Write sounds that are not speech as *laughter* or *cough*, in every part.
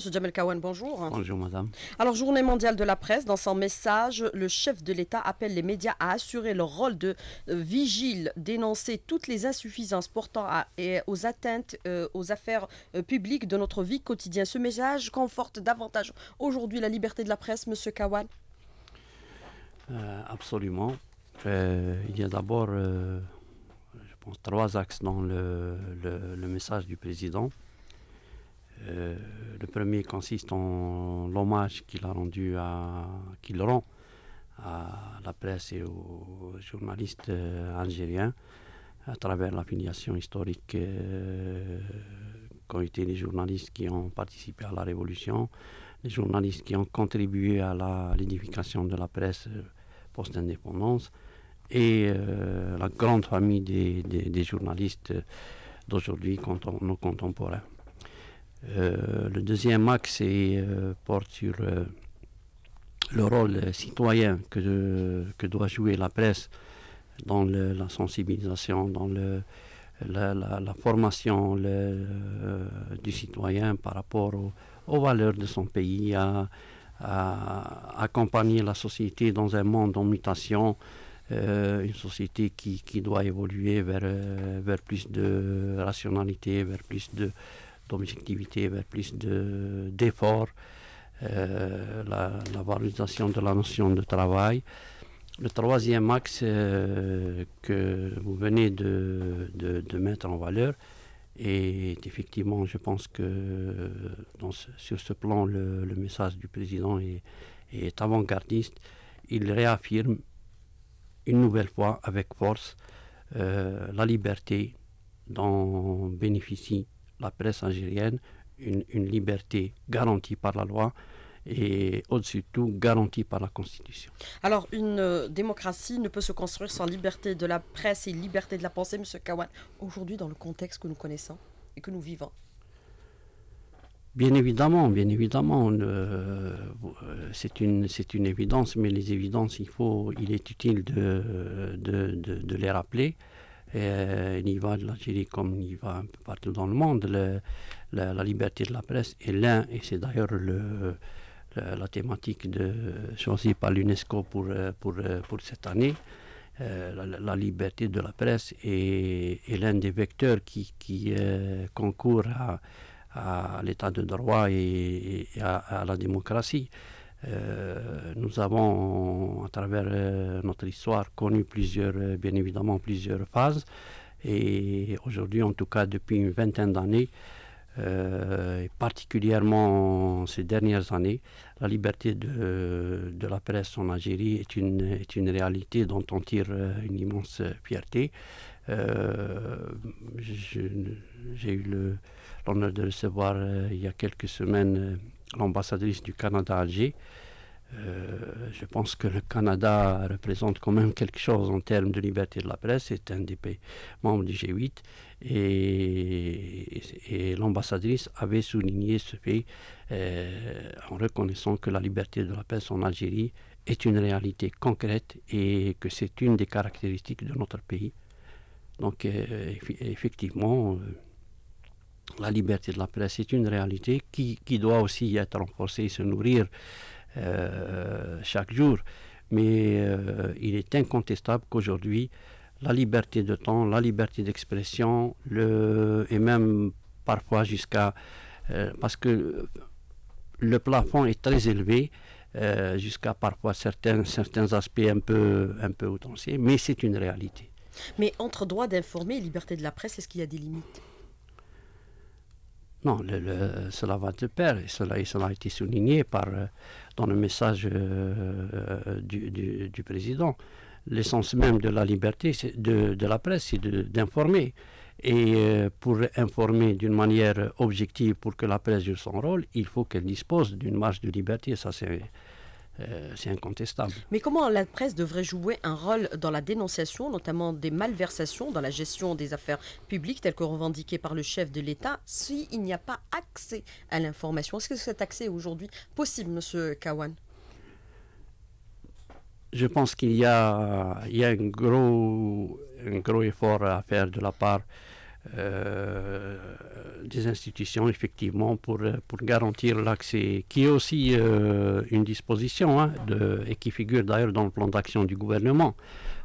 Monsieur Jamel Kawan, bonjour. Bonjour, madame. Alors, journée mondiale de la presse, dans son message, le chef de l'État appelle les médias à assurer leur rôle de euh, vigile, dénoncer toutes les insuffisances portant aux atteintes euh, aux affaires euh, publiques de notre vie quotidienne. Ce message conforte davantage aujourd'hui la liberté de la presse, Monsieur Kawan Absolument. il y a d'abord, je pense, trois axes dans le message du président. Euh, le premier consiste en l'hommage qu'il a rendu à, rend à la presse et aux journalistes euh, algériens à travers l'affiliation historique euh, qu'ont été les journalistes qui ont participé à la Révolution, les journalistes qui ont contribué à, l'édification de la presse post-indépendance et la grande famille des journalistes d'aujourd'hui, nos contemporains. Euh, le deuxième axe euh, porte sur euh, le rôle citoyen que, doit jouer la presse dans la sensibilisation, dans la, formation du citoyen par rapport aux valeurs de son pays, à, accompagner la société dans un monde en mutation, une société qui, doit évoluer vers, vers plus de rationalité, vers plus de objectivité vers plus d'efforts, de, euh, la, valorisation de la notion de travail. Le troisième axe euh, que vous venez de, mettre en valeur est effectivement, je pense que sur ce plan, le, message du président est, est avant-gardiste. Il réaffirme une nouvelle fois avec force euh, la liberté dont bénéficient la presse algérienne une, liberté garantie par la loi et au-dessus de tout garantie par la Constitution. Alors, une euh, démocratie ne peut se construire sans liberté de la presse et liberté de la pensée, M. Kawan, aujourd'hui dans le contexte que nous connaissons et que nous vivons Bien évidemment, bien évidemment, euh, c'est une, évidence, mais les évidences, il, faut, il est utile de, de les rappeler. Et euh, va de l'Algérie, comme va un peu partout dans le monde, la, liberté de la presse est l'un, et c'est d'ailleurs le, la thématique de, choisie par l'UNESCO pour, euh, pour, euh, pour cette année. la, liberté de la presse est, est l'un des vecteurs qui, qui concourt à, à l'état de droit et, à la démocratie. Euh, nous avons, à travers euh, notre histoire, connu plusieurs, euh, bien évidemment, plusieurs phases. Et aujourd'hui, en tout cas, depuis une vingtaine d'années, et particulièrement ces dernières années, la liberté de, de, la presse en Algérie est une, est une réalité dont on tire une immense fierté. J'ai eu l'honneur de recevoir il y a quelques semaines l'ambassadrice du Canada à Alger. Euh, je pense que le Canada représente quand même quelque chose en termes de liberté de la presse. C'est un des pays membres du G8 et, l'ambassadrice avait souligné ce fait euh, en reconnaissant que la liberté de la presse en Algérie est une réalité concrète et que c'est une des caractéristiques de notre pays. Donc euh, effectivement la liberté de la presse est une réalité qui, doit aussi être renforcée et se nourrir euh, chaque jour. Mais euh, il est incontestable qu'aujourd'hui, la liberté de temps, la liberté d'expression, le, et même parfois jusqu'à... Euh, parce que le plafond est très élevé, jusqu'à parfois certains, certains aspects un peu, un peu outranciers, mais c'est une réalité. Mais entre droit d'informer et liberté de la presse, est-ce qu'il y a des limites non, le, cela va de pair et cela, a été souligné par, euh, dans le message euh, euh, du, président. L'essence même de la liberté de, la presse, c'est d'informer. Et pour informer d'une manière objective, pour que la presse joue son rôle, il faut qu'elle dispose d'une marge de liberté. Ça, c'est euh, c'est incontestable. Mais comment la presse devrait jouer un rôle dans la dénonciation, notamment des malversations, dans la gestion des affaires publiques telles que revendiquées par le chef de l'État, s'il n'y a pas accès à l'information Est-ce que cet accès est aujourd'hui possible, Monsieur Kawan je pense qu'il y a, un gros effort à faire de la part euh, des institutions effectivement pour, euh, pour garantir l'accès, qui est aussi euh, une disposition hein, de, et qui figure d'ailleurs dans le plan d'action du gouvernement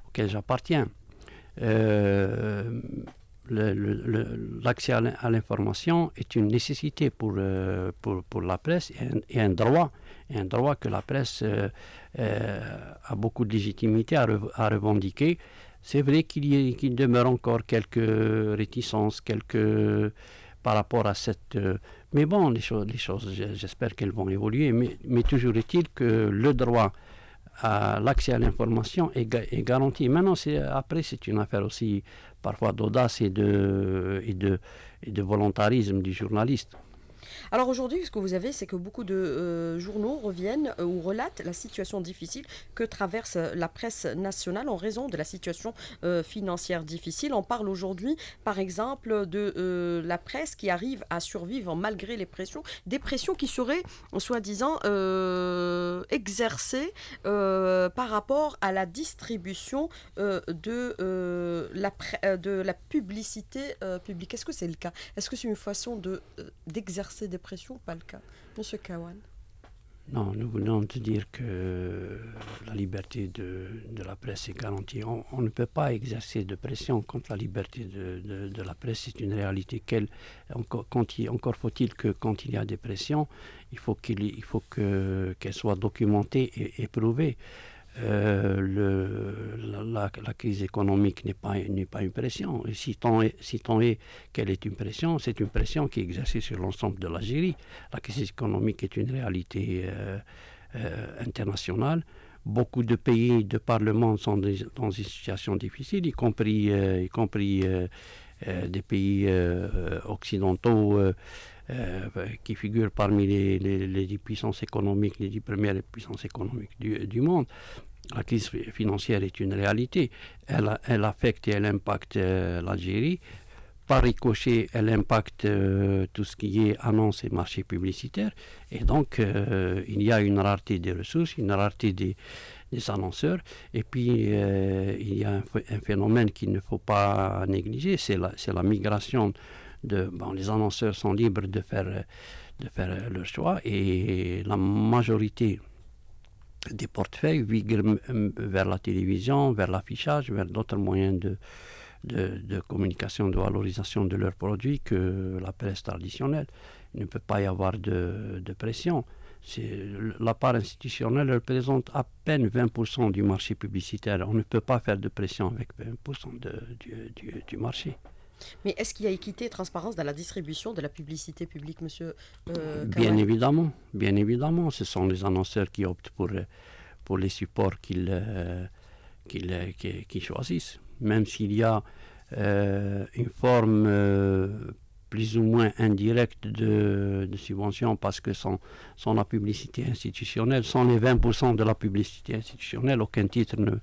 auquel j'appartiens. l'accès à l'information est une nécessité pour, pour, pour la presse et un, droit, un droit que la presse a beaucoup de légitimité à revendiquer c'est vrai qu'il y demeure encore quelques réticences, quelques par rapport à cette. mais bon, les choses, les choses j'espère qu'elles vont évoluer. Mais, toujours est-il que le droit à l'accès à l'information est, garanti. Maintenant, c'est, après, c'est une affaire aussi parfois d'audace et, de, et de volontarisme du journaliste. Alors aujourd'hui, ce que vous avez, c'est que beaucoup de euh, journaux reviennent euh, ou relatent la situation difficile que traverse euh, la presse nationale en raison de la situation financière difficile. On parle aujourd'hui, par exemple, de la presse qui arrive à survivre malgré les pressions, des pressions qui seraient, soi-disant, exercées par rapport à la distribution de, la de la publicité publique. Est-ce que c'est le cas Est-ce que c'est une façon de, d'exercer pression ou pas le cas pour ce Kawan Non, nous voulons te dire que la liberté de, la presse est garantie. On, ne peut pas exercer de pression contre la liberté de, la presse. C'est une réalité. Quelle, encore, quand il, encore faut-il que quand il y a des pressions, il faut qu'elles que soient documentées et, et prouvées. Euh, la, crise économique n'est pas, pas une pression. si tant est, est qu'elle est une pression, c'est une pression qui est exercée sur l'ensemble de l'Algérie. La crise économique est une réalité euh, euh, internationale. Beaucoup de pays de parlement sont dans une situation difficile, y compris, y compris des pays occidentaux. Euh, qui figure parmi les, les, puissances économiques, les 10 premières puissances économiques du, du monde, la crise financière est une réalité. Elle, elle affecte et elle impacte euh, l'Algérie. Par ricochet, elle impacte euh, tout ce qui est annonce et marché publicitaire. Et donc, il y a une rareté des ressources, une rareté des, des annonceurs. Et puis, il y a un, phénomène qu'il ne faut pas négliger, c'est la, la, migration les annonceurs sont libres de faire, leur choix et la majorité des portefeuilles migrent vers la télévision, vers l'affichage, vers d'autres moyens de, communication, de valorisation de leurs produits que la presse traditionnelle. Il ne peut pas y avoir de, pression. La part institutionnelle représente à peine 20% du marché publicitaire. On ne peut pas faire de pression avec 20% du marché. Mais est-ce qu'il y a équité et transparence dans la distribution de la publicité publique, monsieur euh, Bien évidemment, bien évidemment. Ce sont les annonceurs qui optent pour, euh, pour les supports qu'ils euh, qu choisissent. Même s'il y a une forme plus ou moins indirecte de, subvention parce que sans, sans la publicité institutionnelle, sans les 20% de la publicité institutionnelle, aucun titre ne,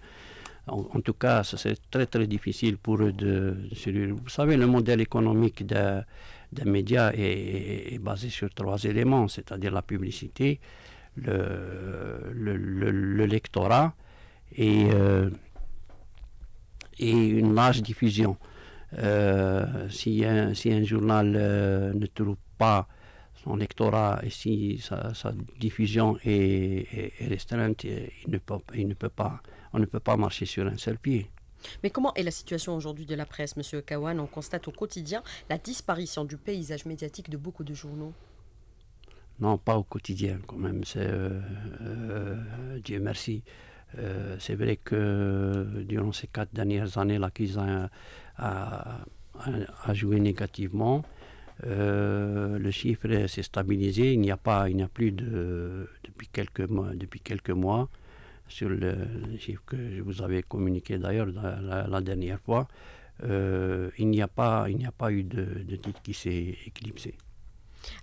en, tout cas, c'est très très difficile pour eux de, Vous savez, le modèle économique des médias est, basé sur trois éléments, c'est-à-dire la publicité, le, lectorat et, euh, et une large diffusion. Euh, si, un, si un journal euh, ne trouve pas son lectorat et si sa, diffusion est, restreinte, il ne peut, il ne peut pas on ne peut pas marcher sur un seul pied. Mais comment est la situation aujourd'hui de la presse, Monsieur Kawan On constate au quotidien la disparition du paysage médiatique de beaucoup de journaux. Non, pas au quotidien quand même. C'est, euh, euh, Dieu merci. Euh, c'est vrai que durant ces quatre dernières années, la crise a, joué négativement. le chiffre s'est stabilisé. Il n'y a pas, il n'y a plus de depuis quelques mois, sur le, chiffre que je vous avais communiqué d'ailleurs la, dernière fois, euh, il n'y a, pas, a pas eu de, de titre qui s'est éclipsé.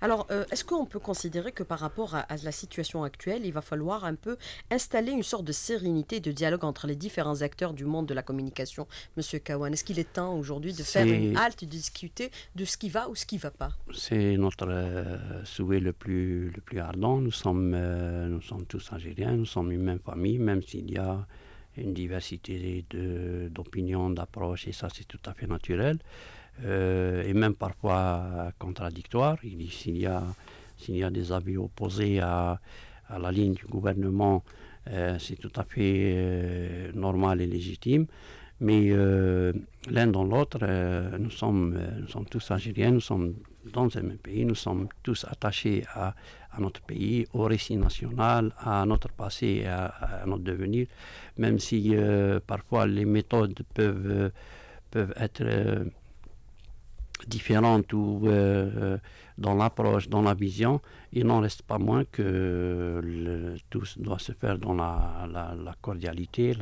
Alors, euh, est-ce qu'on peut considérer que par rapport à, la situation actuelle, il va falloir un peu installer une sorte de sérénité, de dialogue entre les différents acteurs du monde de la communication, Monsieur Kawan Est-ce qu'il est temps aujourd'hui de faire une halte, de discuter de ce qui va ou ce qui ne va pas C'est notre euh, souhait le plus, le plus ardent. Nous sommes, euh, nous sommes tous algériens, nous sommes une même famille, même s'il y a une diversité d'opinions, d'approches, et ça c'est tout à fait naturel. Euh, et même parfois contradictoires. Il s'il y, y, a des avis opposés à, à la ligne du gouvernement, euh, c'est tout à fait euh, normal et légitime. Mais l'un dans l'autre, nous, sommes, nous sommes tous algériens, nous sommes dans un même pays, nous sommes tous attachés à, à notre pays, au récit national, à notre passé, à, à notre devenir, même si parfois les méthodes peuvent, peuvent être différentes ou euh, euh, dans l'approche, dans la vision, il n'en reste pas moins que tout doit se faire dans la, cordialité,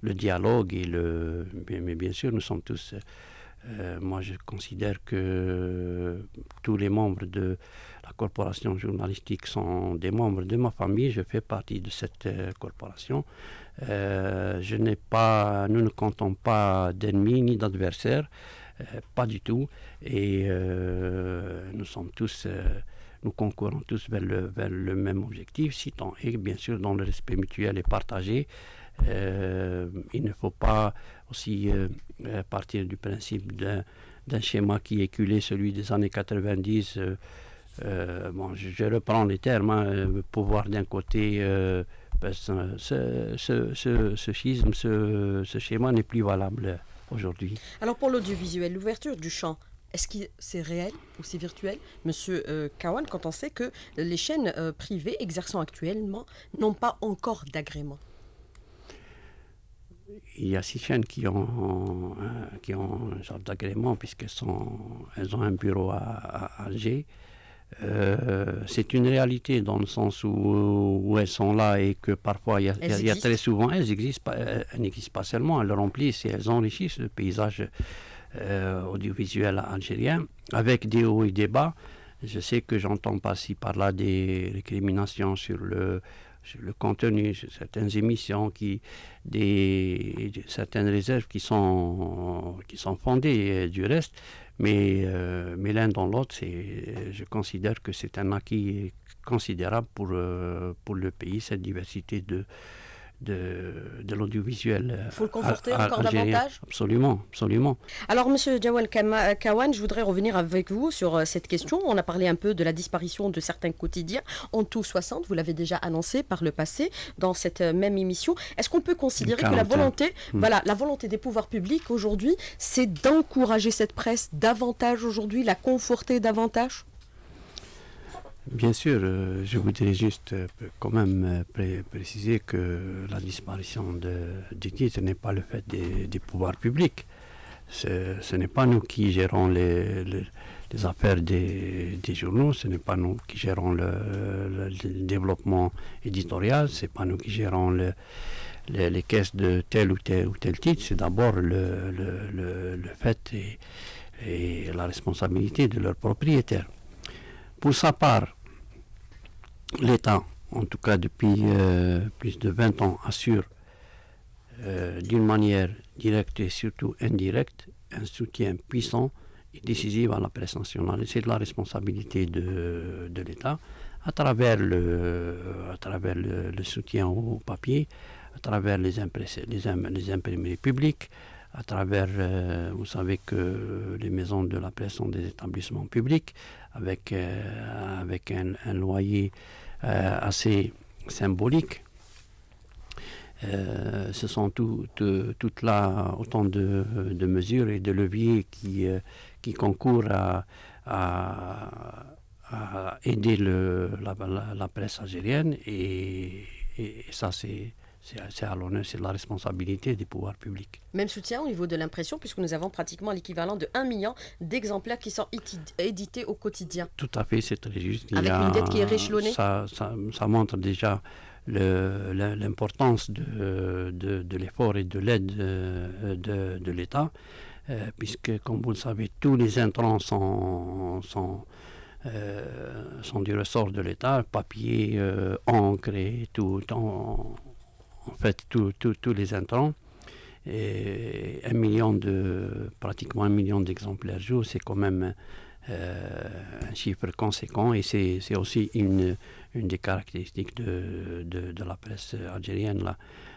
le dialogue et le. Mais, bien sûr, nous sommes tous. Euh, moi, je considère que tous les membres de la corporation journalistique sont des membres de ma famille. Je fais partie de cette corporation. nous ne comptons pas d'ennemis ni d'adversaires. Euh, pas du tout. Et euh, nous sommes tous euh, nous concourons tous vers le, même objectif, si tant est bien sûr dans le respect mutuel et partagé. il ne faut pas aussi partir du principe d'un schéma qui est culé, celui des années 90. bon, je, reprends les termes, hein, pouvoir d'un côté, ben, ce, ce, schisme, ce schéma n'est plus valable aujourd'hui. Alors pour l'audiovisuel, l'ouverture du champ, est-ce que c'est réel ou c'est virtuel, Monsieur euh, Kawan, quand on sait que les chaînes euh, privées exerçant actuellement n'ont pas encore d'agrément Il y a six chaînes qui ont, euh, qui ont genre d'agrément puisqu'elles elles ont un bureau à Alger. Euh, c'est une réalité dans le sens où, elles sont là et que parfois, il y, a, très souvent, euh, elles n'existent pas, seulement, elles remplissent et elles enrichissent le paysage euh, audiovisuel algérien avec des hauts et des bas. Je sais que j'entends si par là des récriminations sur le, le contenu, sur certaines émissions, qui, des, certaines réserves qui sont, qui sont fondées. du reste, euh, mais, l'un dans l'autre, je considère que c'est un acquis considérable pour, euh, pour le pays, cette diversité de, de, l'audiovisuel. Il euh, faut le conforter encore davantage Absolument, absolument. Alors, Monsieur Jawel euh, Kawan, je voudrais revenir avec vous sur euh, cette question. On a parlé un peu de la disparition de certains quotidiens, en tout 60, vous l'avez déjà annoncé par le passé dans cette même émission. Est-ce qu'on peut considérer que la volonté, hmm. voilà, la volonté des pouvoirs publics aujourd'hui, c'est d'encourager cette presse davantage aujourd'hui, la conforter davantage Bien sûr, euh, je voudrais juste euh, quand même euh, préciser que la disparition des titres n'est pas le fait des, pouvoirs publics. Ce n'est pas nous qui gérons les, affaires des, journaux, ce n'est pas nous qui gérons le, développement éditorial, ce n'est pas nous qui gérons les, caisses de tel ou tel, ou tel titre, c'est d'abord le, fait et, et la responsabilité de leurs propriétaires. Pour sa part, l'État, en tout cas depuis euh, plus de 20 ans, assure euh, d'une manière directe et surtout indirecte un soutien puissant et décisif à la presse nationale. C'est de la responsabilité de, l'État à travers le, à travers le, soutien au papier, à travers les, imprimés les, à travers, euh, vous savez que les maisons de la presse sont des établissements publics avec, euh, avec un, loyer euh, assez symbolique. ce sont toutes là, autant de, de, mesures et de leviers qui, qui concourent à, à, aider le, la, presse algérienne et ça c'est c'est à l'honneur, c'est de la responsabilité des pouvoirs publics. Même soutien au niveau de l'impression, puisque nous avons pratiquement l'équivalent de 1 million d'exemplaires qui sont édités au quotidien. Tout à fait, c'est très juste. Avec une dette qui est réchelonnée ça, montre déjà l'importance de, de, l'effort et de l'aide euh, de, l'État, euh, puisque, comme vous le savez, tous les intrants sont, sont euh, du ressort de l'État, papier, ancré encre tout. en en fait tous les intrants. Et un million de, pratiquement un million d'exemplaires jour, c'est quand même euh, un chiffre conséquent et c'est aussi une, des caractéristiques de, la presse algérienne, là.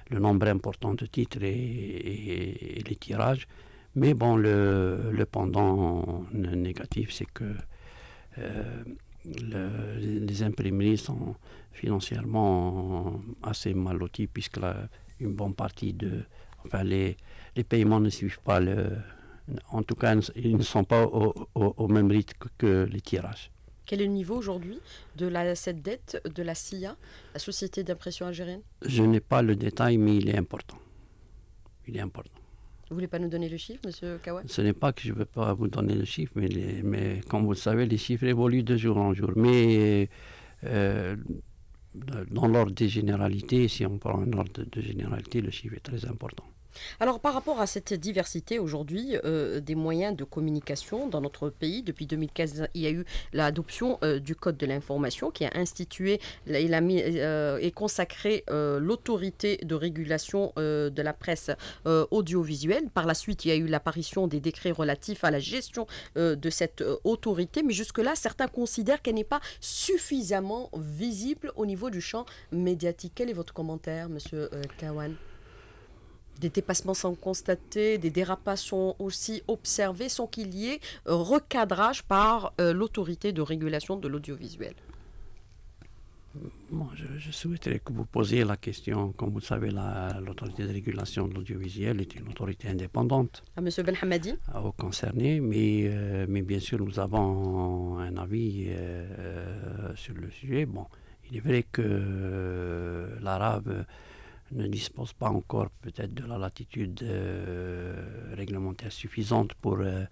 le nombre important de titres et, les tirages. Mais bon, le, pendant négatif, c'est que euh, les imprimeries sont, financièrement assez mal lotis puisque une bonne partie de enfin les, les paiements ne suivent pas le en tout cas ils ne sont pas au, au, même rythme que les tirages. Quel est le niveau aujourd'hui de la, cette dette de la CIA, la Société d'impression algérienne Je n'ai pas le détail, mais il est important. Il est important. Vous voulez pas nous donner le chiffre, Monsieur Kawa Ce n'est pas que je ne veux pas vous donner le chiffre, mais, les, mais comme vous le savez, les chiffres évoluent de jour en jour. Mais euh, dans l'ordre des généralités, si on prend un ordre de généralité, le chiffre est très important. Alors par rapport à cette diversité aujourd'hui euh, des moyens de communication dans notre pays, depuis 2015, il y a eu l'adoption euh, du Code de l'information qui a institué a mis, et euh, consacré l'autorité de régulation de la presse audiovisuelle. Par la suite, il y a eu l'apparition des décrets relatifs à la gestion de cette autorité, mais jusque-là, certains considèrent qu'elle n'est pas suffisamment visible au niveau du champ médiatique. Quel est votre commentaire, Monsieur Kawan des dépassements sont constatés, des dérapages sont aussi observés sans qu'il y ait euh, recadrage par euh, l'autorité de régulation de l'audiovisuel. je, souhaiterais que vous posiez la question. Comme vous le savez, l'autorité de régulation de l'audiovisuel est une autorité indépendante. À ah, Monsieur Benhamadi ah, Au concerné, mais, euh, mais bien sûr, nous avons un avis sur le sujet. Bon, il est vrai que l'arabe ne dispose pas encore peut-être de la latitude euh, réglementaire suffisante pour... Euh,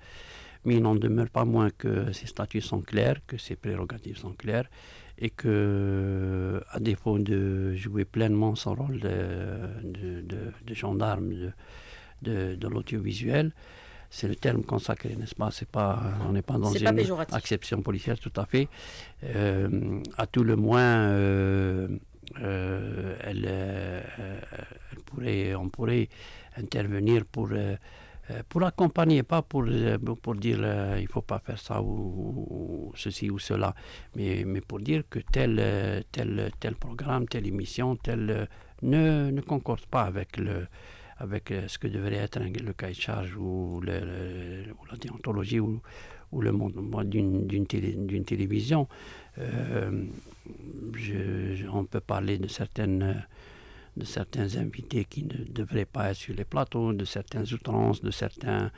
mais il n'en demeure pas moins que ses statuts sont clairs, que ses prérogatives sont claires, et que, à défaut de jouer pleinement son rôle de, de, gendarme de, l'audiovisuel, c'est le terme consacré, n'est-ce pas pas, on n'est pas dans une exception policière, tout à fait. Euh, à tout le moins, euh, euh, elle, pourrait, on pourrait intervenir pour, euh, pour accompagner, pas pour, pour dire il ne faut pas faire ça ou, ceci ou cela, mais, mais pour dire que tel, tel, tel programme, telle émission, tel, ne, ne concorde pas avec le, avec ce que devrait être le cahier de charge ou, le, ou la déontologie ou, le monde d'une télévision. Euh, on peut parler de certaines de certains invités qui ne devraient pas être sur les plateaux, de certains outrances, de certains...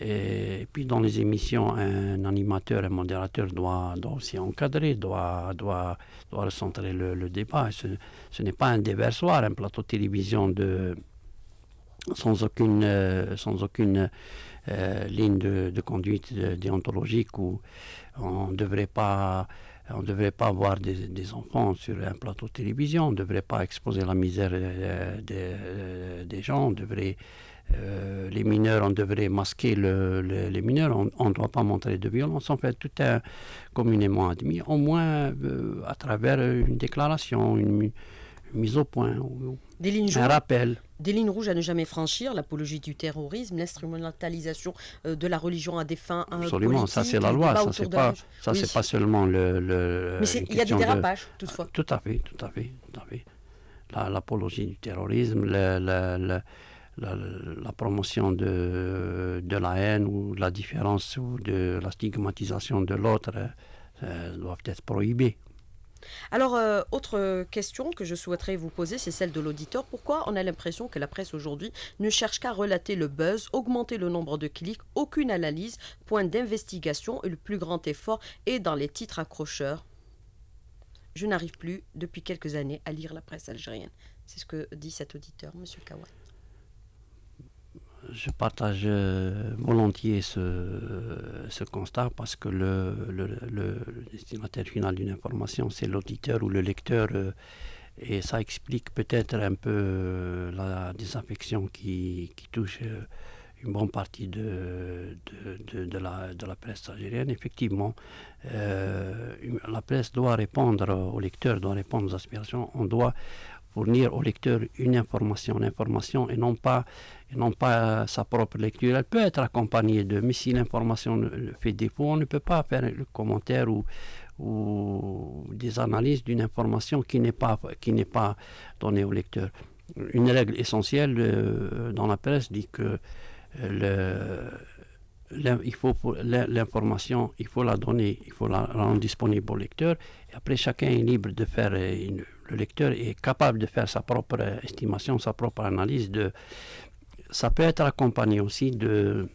Et, puis dans les émissions, un animateur, un modérateur doit, doit aussi encadrer, doit, doit, doit recentrer le, le débat. ce, n'est pas un déversoir, un plateau télévision de, sans aucune, sans aucune euh, ligne de, de conduite déontologique où on ne devrait pas on ne devrait pas avoir des, enfants sur un plateau de télévision, on ne devrait pas exposer la misère euh, euh, des, gens, on devrait, euh, les mineurs, on devrait masquer les mineurs, on ne doit pas montrer de violence, en fait, tout est communément admis, au moins à travers une déclaration, une, mise au point, un rappel des lignes rouges à ne jamais franchir, l'apologie du terrorisme, l'instrumentalisation euh, de la religion à des fins Absolument, ça c'est la loi, ça c'est pas, ça, c'est pas seulement le... Mais il y a des dérapages, toutefois. Tout à fait, tout à fait, tout à fait. L'apologie du terrorisme, la, promotion de, la haine ou de la différence ou de la stigmatisation de l'autre euh, euh, doivent être prohibées. Alors, euh, autre question que je souhaiterais vous poser, c'est celle de l'auditeur. Pourquoi on a l'impression que la presse aujourd'hui ne cherche qu'à relater le buzz, augmenter le nombre de clics, aucune analyse, point d'investigation et le plus grand effort est dans les titres accrocheurs Je n'arrive plus depuis quelques années à lire la presse algérienne. C'est ce que dit cet auditeur, Monsieur Kawan je partage euh, volontiers ce, ce constat parce que le, destinataire final d'une information, c'est l'auditeur ou le lecteur. Euh, et ça explique peut-être un peu euh, la désaffection qui, touche une bonne partie de, de, de, la, presse algérienne. Effectivement, la presse doit répondre aux lecteurs, doit répondre aux aspirations. On doit, fournir au lecteur une information, l'information et non pas, et non pas euh, sa propre lecture. Elle peut être accompagnée de, mais si l'information fait défaut, on ne peut pas faire le commentaire ou, ou des analyses d'une information qui n'est pas, qui n'est pas donnée au lecteur. Une règle essentielle euh, dans la presse dit que euh, le, il faut l'information, il faut la donner, il faut la rendre disponible au lecteur après, chacun est libre de faire, euh, le lecteur est capable de faire sa propre estimation, sa propre analyse. De, ça peut être accompagné aussi de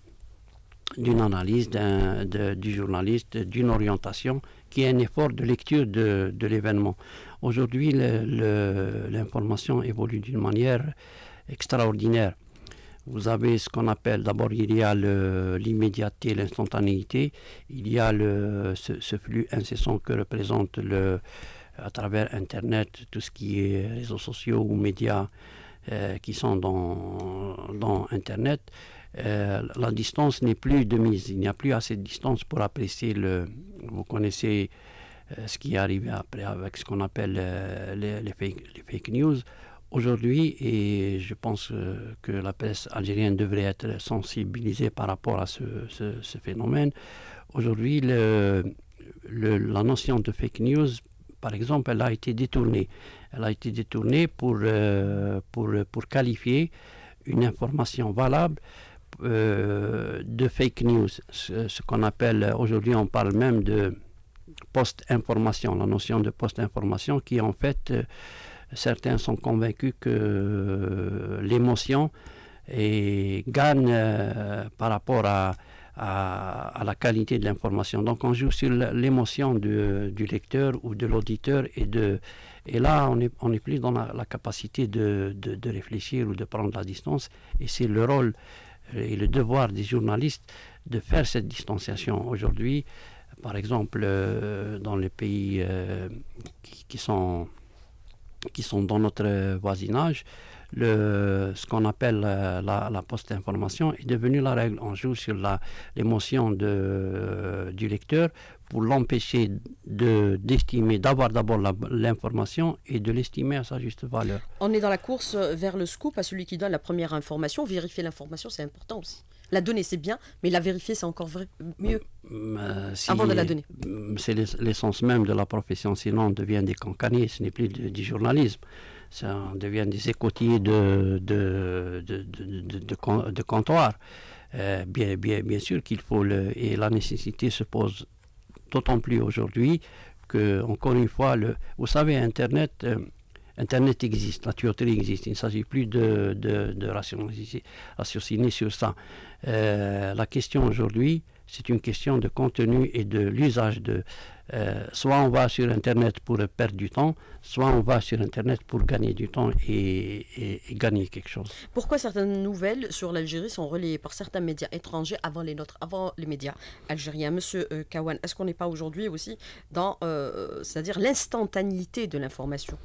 d'une analyse du journaliste, d'une orientation qui est un effort de lecture de l'événement. Aujourd'hui, l'information évolue d'une manière extraordinaire vous avez ce qu'on appelle, d'abord il y a l'immédiateté, l'instantanéité, il y a ce, flux incessant que représente le, à travers Internet, tout ce qui est réseaux sociaux ou médias euh, qui sont dans, dans Internet. Euh, la distance n'est plus de mise, il n'y a plus assez de distance pour apprécier le... Vous connaissez euh, ce qui est arrivé après avec ce qu'on appelle les fake news Aujourd'hui, et je pense euh, que la presse algérienne devrait être sensibilisée par rapport à ce, ce, phénomène, aujourd'hui, le, la notion de fake news, par exemple, elle a été détournée. Elle a été détournée pour, euh, pour, pour qualifier une information valable euh, de fake news, ce, qu'on appelle aujourd'hui, on parle même de post-information, la notion de post-information qui en fait certains sont convaincus que euh, l'émotion gagne euh, par rapport à, la qualité de l'information. Donc on joue sur l'émotion du, lecteur ou de l'auditeur et et là on est plus dans la, capacité de, réfléchir ou de prendre la distance et c'est le rôle et le devoir des journalistes de faire cette distanciation aujourd'hui. Par exemple, euh, dans les pays qui sont qui sont dans notre voisinage, le, ce qu'on appelle euh, la, la poste d'information est devenue la règle. On joue sur l'émotion du lecteur pour l'empêcher de, d'estimer, d'avoir d'abord l'information et de l'estimer à sa juste valeur. On est dans la course euh, vers le scoop, à celui qui donne la première information. Vérifier l'information, c'est important aussi. La donner, c'est bien, mais la vérifier, c'est encore vrai, mieux. Euh, avant de la donner. C'est l'essence même de la profession, sinon on devient des cancaniers, ce n'est plus du, journalisme. Ça, on devient des écotiers de, de, de, de, comptoir. Euh, bien, bien, bien sûr qu'il faut, le, et la nécessité se pose d'autant plus aujourd'hui que, encore une fois, le, vous savez, Internet, euh, Internet existe, la tuyauterie existe. Il ne s'agit plus de, de, de rationaliser, sur ça. Euh, la question aujourd'hui, c'est une question de contenu et de l'usage de... Euh, soit on va sur Internet pour perdre du temps, soit on va sur Internet pour gagner du temps et, gagner quelque chose. Pourquoi certaines nouvelles sur l'Algérie sont relayées par certains médias étrangers avant les nôtres, avant les médias algériens Monsieur euh, Kawan, est-ce qu'on n'est pas aujourd'hui aussi dans, euh, c'est-à-dire l'instantanéité de l'information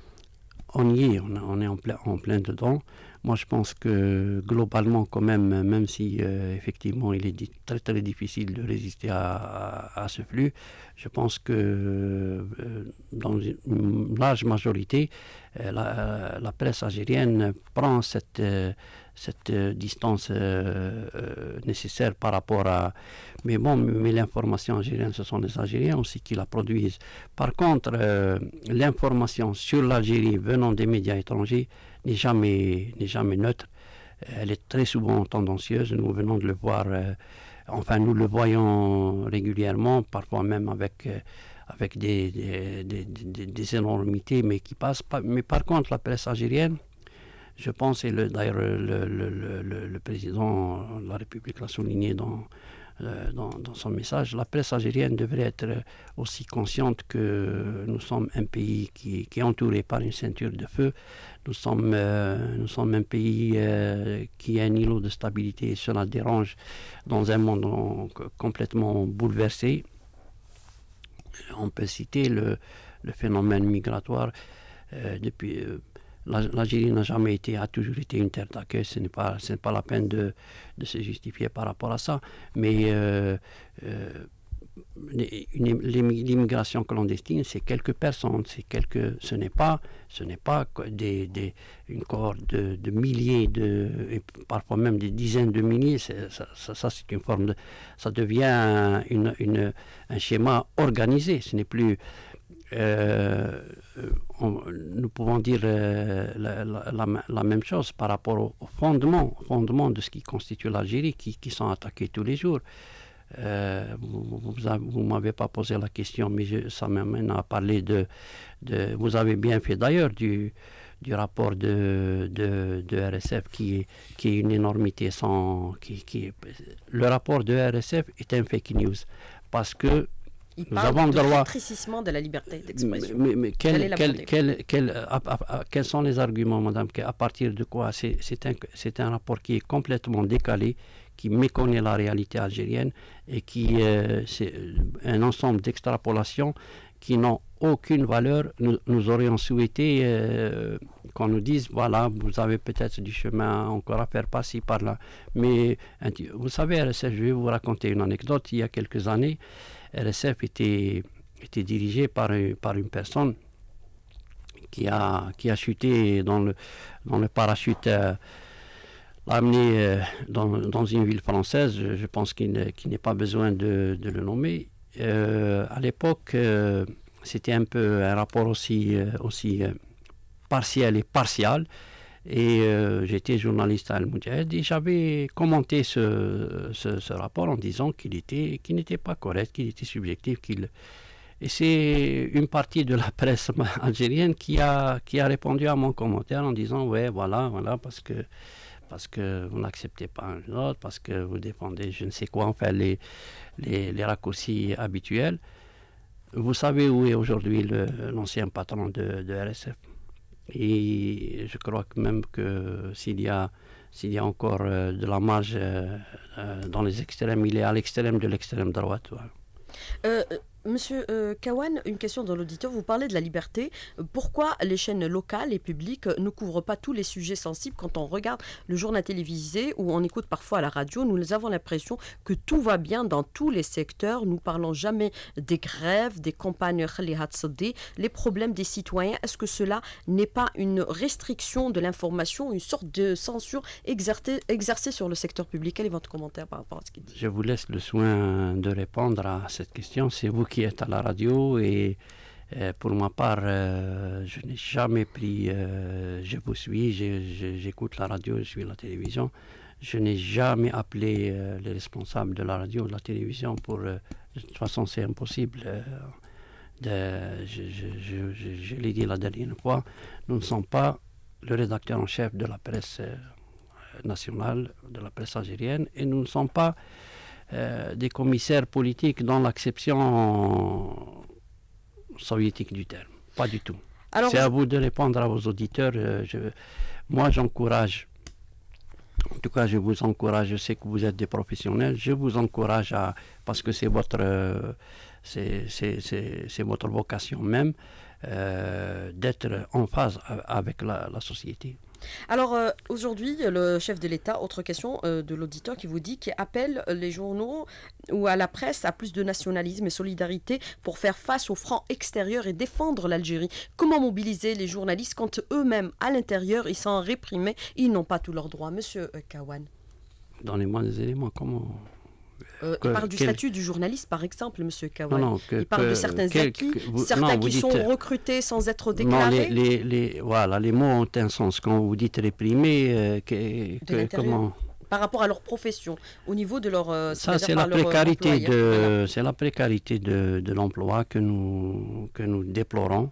On y est, on, est en plein, en plein dedans. Moi, je pense que globalement, quand même, même si euh, effectivement il est très très difficile de résister à, ce flux, je pense que euh, dans une large majorité, euh, la, presse algérienne prend cette, cette distance nécessaire par rapport à. Mais bon, mais l'information algérienne, ce sont les Algériens aussi qui la produisent. Par contre, l'information sur l'Algérie venant des médias étrangers, n'est jamais, n'est jamais neutre. Euh, elle est très souvent tendancieuse. Nous venons de le voir, euh, enfin nous le voyons régulièrement, parfois même avec, euh, avec des des, des, des, énormités, mais qui passent. mais par contre, la presse algérienne, je pense, et d'ailleurs le, le, le, le, président de la République l'a souligné dans, euh, dans, son message. La presse algérienne devrait être aussi consciente que nous sommes un pays qui, est entouré par une ceinture de feu. Nous sommes, euh, nous sommes un pays euh, qui a un îlot de stabilité et cela dérange dans un monde complètement bouleversé. On peut citer le phénomène migratoire depuis l'Algérie n'a jamais été, a toujours été une terre d'accueil. Ce n'est pas, pas la peine de, de, se justifier par rapport à ça. Mais euh, euh, l'immigration clandestine, c'est quelques personnes, c'est quelques, ce n'est pas, ce n'est pas des, des, une cohorte de, de, milliers, de, et parfois même des dizaines de milliers. Ça, c'est une forme de, ça devient une, une, un schéma organisé. Ce n'est plus euh, nous pouvons dire euh, la, même chose par rapport au, fondements, fondement, de ce qui constitue l'Algérie, qui, sont attaqués tous les jours. Euh, vous ne m'avez pas posé la question, mais ça m'amène à parler de, Vous avez bien fait d'ailleurs du, du rapport de, de, de, RSF qui est, qui est une énormité. Sans, qui, qui, le rapport de RSF est un fake news parce que nous avons de droit. de la liberté d'expression. Mais, quels sont les arguments, madame À partir de quoi C'est un, un rapport qui est complètement décalé, qui méconnaît la réalité algérienne et qui euh, est euh, un ensemble d'extrapolations qui n'ont aucune valeur. Nous, nous aurions souhaité euh, qu'on nous dise, voilà, vous avez peut-être du chemin encore à faire passer par-là. Mais vous savez, je vais vous raconter une anecdote. Il y a quelques années, RSF était, dirigé par, par une personne qui a, qui a chuté dans le, dans le parachute, euh, l'a amené euh, dans, dans, une ville française. Je, pense qu'il n'est pas besoin de, de le nommer. Euh, à l'époque, euh, c'était un peu un rapport aussi, aussi partiel et partial. Et euh, j'étais journaliste à Al-Moudjahid et j'avais commenté ce, ce, rapport en disant qu'il était, qu'il n'était pas correct, qu'il était subjectif. qu'il Et c'est une partie de la *laughs* presse algérienne qui a, qui a répondu à mon commentaire en disant Ouais, voilà, voilà, parce que parce que vous n'acceptez pas un autre, parce que vous défendez je ne sais quoi, enfin les, les, les raccourcis habituels. Vous savez où est aujourd'hui l'ancien patron de, de RSF et je crois que même que s'il y a s'il y a encore euh, de la marge euh, euh, dans les extrêmes, il est à l'extrême de l'extrême droite. Monsieur euh, Kawan, une question de l'auditeur. Vous parlez de la liberté. Euh, pourquoi les chaînes locales et publiques euh, ne couvrent pas tous les sujets sensibles quand on regarde le journal télévisé ou on écoute parfois à la radio Nous avons l'impression que tout va bien dans tous les secteurs. Nous parlons jamais des grèves, des campagnes les problèmes des citoyens. Est-ce que cela n'est pas une restriction de l'information, une sorte de censure exercée, sur le secteur public Quel est votre commentaire par rapport à ce qu'il dit Je vous laisse le soin de répondre à cette question. C'est vous est à la radio et euh, pour ma part, euh, je n'ai jamais pris, euh, je vous suis, j'écoute la radio, je suis la télévision. Je n'ai jamais appelé les responsables de la radio, de la télévision pour. de toute façon, c'est impossible. De, je, je, je l'ai dit la dernière fois, nous ne sommes pas le rédacteur en chef de la presse nationale, de la presse algérienne, et nous ne sommes pas euh, des commissaires politiques dans l'acception soviétique du terme. Pas du tout. C'est à vous de répondre à vos auditeurs. Euh, moi, j'encourage, en tout cas, je vous encourage, je sais que vous êtes des professionnels, je vous encourage à, parce que c'est votre, euh, c'est votre vocation même, d'être en phase avec la société. Alors euh, aujourd'hui, le chef de l'État, autre question euh, de l'auditeur qui vous dit qu'il appelle les journaux ou à la presse à plus de nationalisme et solidarité pour faire face aux francs extérieurs et défendre l'Algérie. Comment mobiliser les journalistes quand eux-mêmes à l'intérieur ils sont réprimés, ils n'ont pas tous leurs droits, Monsieur euh, Kawan Donnez-moi des éléments. Comment euh, parle du statut du journaliste, par exemple, M. Kawai. il parle de certains certains qui sont euh, recrutés sans être déclarés. Les, voilà, les mots ont un sens. Quand vous dites réprimés, euh, comment par rapport à leur profession, au niveau de leur. Ça, c'est la, précarité de, c'est la précarité de, l'emploi que nous, que nous déplorons.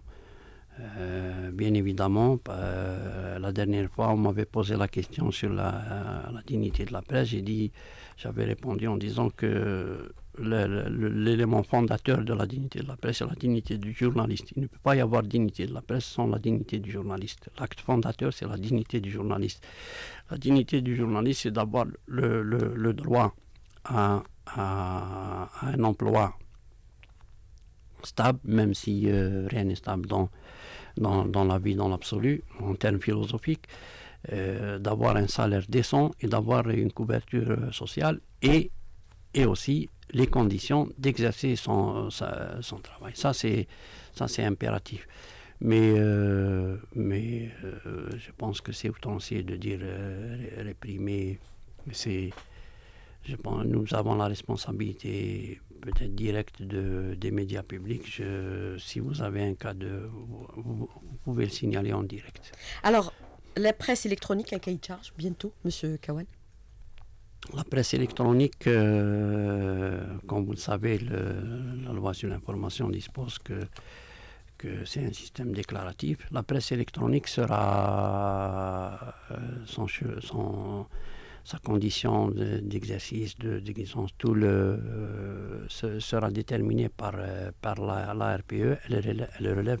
bien évidemment, la dernière fois, on m'avait posé la question sur la, la dignité de la presse. J'ai dit j'avais répondu en disant que l'élément fondateur de la dignité de la presse, est la dignité du journaliste. Il ne peut pas y avoir dignité de la presse sans la dignité du journaliste. L'acte fondateur, c'est la dignité du journaliste. La dignité du journaliste, c'est d'avoir le, droit à, un emploi stable, même si euh, rien n'est stable dans, dans, dans, la vie, dans l'absolu, en termes philosophiques. Euh, d'avoir un salaire décent et d'avoir une couverture euh, sociale et, et aussi les conditions d'exercer son, travail. Ça, c'est, ça, c'est impératif. Mais, euh, mais je pense que c'est outrancier de dire réprimer. C'est, je pense, nous avons la responsabilité peut-être directe de, des médias publics. si vous avez un cas de... Vous, vous pouvez le signaler en direct. Alors, la presse électronique à cahier charge bientôt, Monsieur Kawan La presse électronique, euh, comme vous le savez, la loi sur l'information dispose que, que c'est un système déclaratif. La presse électronique sera euh, sa condition d'exercice, de, déguisance, tout le, euh, sera déterminé par, par la, RPE. Elle, relève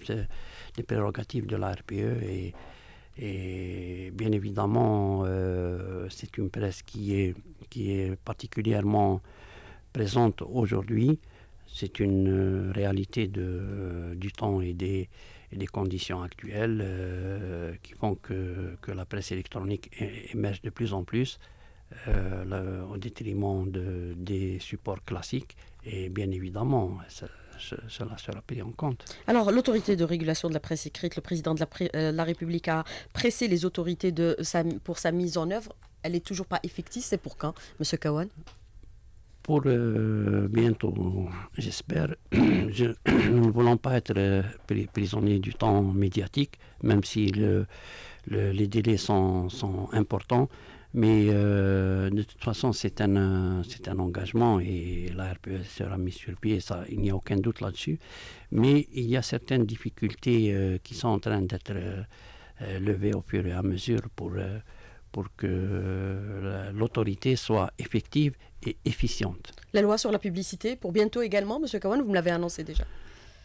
des prérogatives de la RPE et et bien évidemment, euh, c'est une presse qui est, qui est particulièrement présente aujourd'hui. C'est une euh, réalité de, euh, du temps et des, des conditions actuelles qui font que, la presse électronique émerge de plus en plus au détriment des supports classiques. Et bien évidemment, cela sera pris en compte. Alors, l'autorité de régulation de la presse écrite, le président de la, euh, République a pressé les autorités de, pour sa mise en œuvre. Elle n'est toujours pas effective. C'est pour quand, M. Kawan pour euh, bientôt, j'espère. *clears throat* *clears throat* nous ne voulons pas être euh, prisonniers du temps médiatique, même si les délais sont importants. Mais euh, de toute façon, c'est un, c'est un engagement et la RPS e sera mise sur pied, ça, il n'y a aucun doute là-dessus. Mais il y a certaines difficultés euh, qui sont en train d'être euh, levées au fur et à mesure pour, pour que l'autorité soit effective et efficiente. La loi sur la publicité, pour bientôt également, M. Kawan, vous me l'avez annoncé déjà.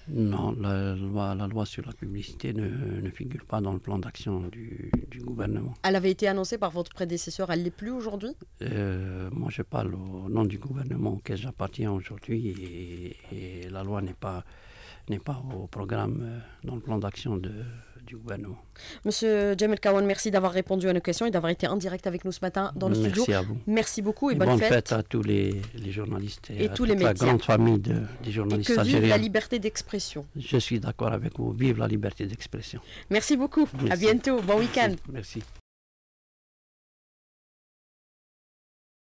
Non, la loi, la loi, sur la publicité ne, figure pas dans le plan d'action du, gouvernement. Elle avait été annoncée par votre prédécesseur, elle ne l'est plus aujourd'hui euh, Moi, je parle au nom du gouvernement auquel j'appartiens aujourd'hui et, la loi n'est pas, pas au programme, euh, dans le plan d'action de, du gouvernement. Monsieur Jamel Kawan, merci d'avoir répondu à nos questions et d'avoir été en direct avec nous ce matin dans le merci studio. À vous. Merci beaucoup et, bonne, fête. à tous les, les journalistes et, à toute la grande famille des journalistes et que vive la liberté d'expression. Je suis d'accord avec vous. Vive la liberté d'expression. Merci beaucoup. À bientôt. Bon week-end. merci.